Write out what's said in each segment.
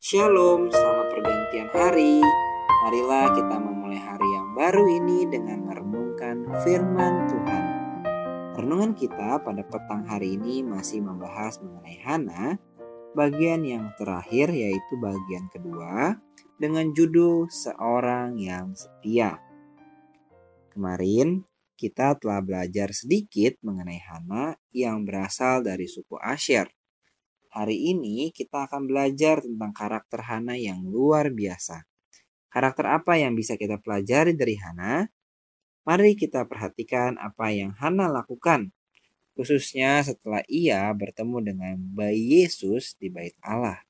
Shalom, selamat pergantian hari. Marilah kita memulai hari yang baru ini dengan merenungkan firman Tuhan. Renungan kita pada petang hari ini masih membahas mengenai Hana, bagian yang terakhir yaitu bagian kedua dengan judul Seorang yang Setia. Kemarin kita telah belajar sedikit mengenai Hana yang berasal dari suku Asher. Hari ini kita akan belajar tentang karakter Hana yang luar biasa. Karakter apa yang bisa kita pelajari dari Hana? Mari kita perhatikan apa yang Hana lakukan, khususnya setelah ia bertemu dengan bayi Yesus di bait Allah.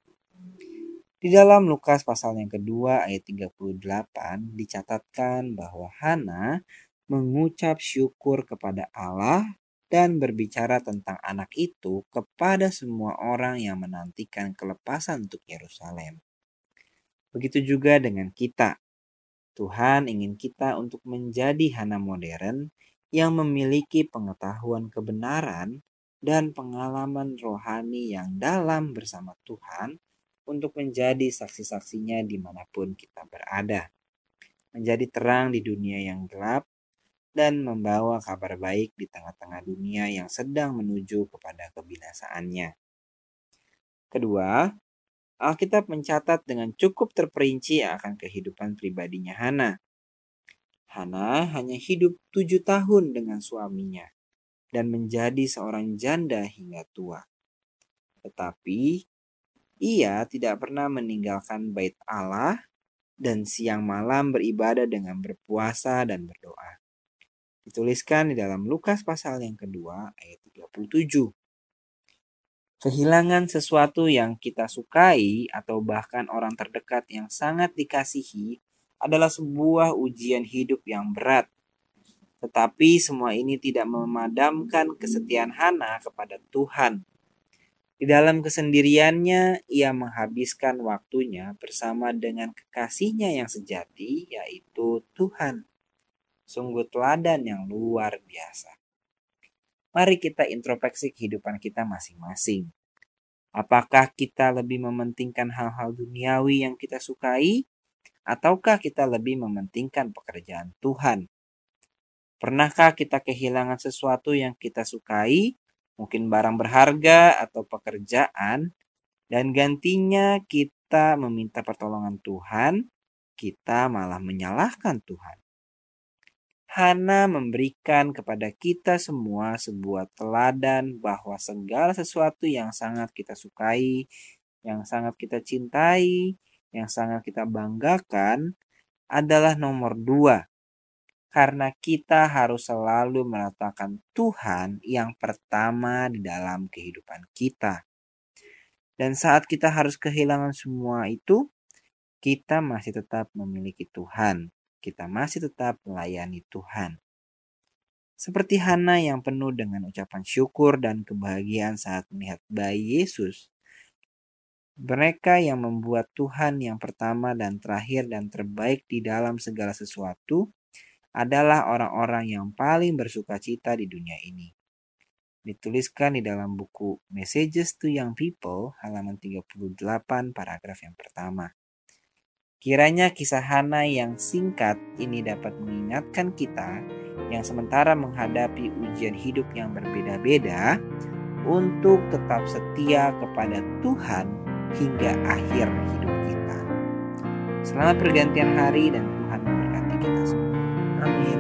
Di dalam Lukas pasal yang kedua ayat 38 dicatatkan bahwa Hana mengucap syukur kepada Allah dan berbicara tentang anak itu kepada semua orang yang menantikan kelepasan untuk Yerusalem. Begitu juga dengan kita. Tuhan ingin kita untuk menjadi Hana modern yang memiliki pengetahuan kebenaran dan pengalaman rohani yang dalam bersama Tuhan untuk menjadi saksi-saksinya dimanapun kita berada. Menjadi terang di dunia yang gelap dan membawa kabar baik di tengah-tengah dunia yang sedang menuju kepada kebinasaannya. Kedua, Alkitab mencatat dengan cukup terperinci akan kehidupan pribadinya Hana. Hana hanya hidup tujuh tahun dengan suaminya dan menjadi seorang janda hingga tua. Tetapi ia tidak pernah meninggalkan bait Allah dan siang malam beribadah dengan berpuasa dan berdoa dituliskan di dalam Lukas pasal yang kedua ayat 37. Kehilangan sesuatu yang kita sukai atau bahkan orang terdekat yang sangat dikasihi adalah sebuah ujian hidup yang berat. Tetapi semua ini tidak memadamkan kesetiaan Hana kepada Tuhan. Di dalam kesendiriannya, ia menghabiskan waktunya bersama dengan kekasihnya yang sejati, yaitu Tuhan sungguh teladan yang luar biasa. Mari kita introspeksi kehidupan kita masing-masing. Apakah kita lebih mementingkan hal-hal duniawi yang kita sukai, ataukah kita lebih mementingkan pekerjaan Tuhan? Pernahkah kita kehilangan sesuatu yang kita sukai, mungkin barang berharga atau pekerjaan, dan gantinya kita meminta pertolongan Tuhan, kita malah menyalahkan Tuhan? Hana memberikan kepada kita semua sebuah teladan bahwa segala sesuatu yang sangat kita sukai, yang sangat kita cintai, yang sangat kita banggakan adalah nomor dua. Karena kita harus selalu meletakkan Tuhan yang pertama di dalam kehidupan kita. Dan saat kita harus kehilangan semua itu, kita masih tetap memiliki Tuhan kita masih tetap melayani Tuhan. Seperti Hana yang penuh dengan ucapan syukur dan kebahagiaan saat melihat bayi Yesus. Mereka yang membuat Tuhan yang pertama dan terakhir dan terbaik di dalam segala sesuatu adalah orang-orang yang paling bersuka cita di dunia ini. Dituliskan di dalam buku Messages to Young People halaman 38 paragraf yang pertama. Kiranya kisah Hana yang singkat ini dapat mengingatkan kita yang sementara menghadapi ujian hidup yang berbeda-beda untuk tetap setia kepada Tuhan hingga akhir hidup kita. Selamat pergantian hari dan Tuhan memberkati kita semua. Amin.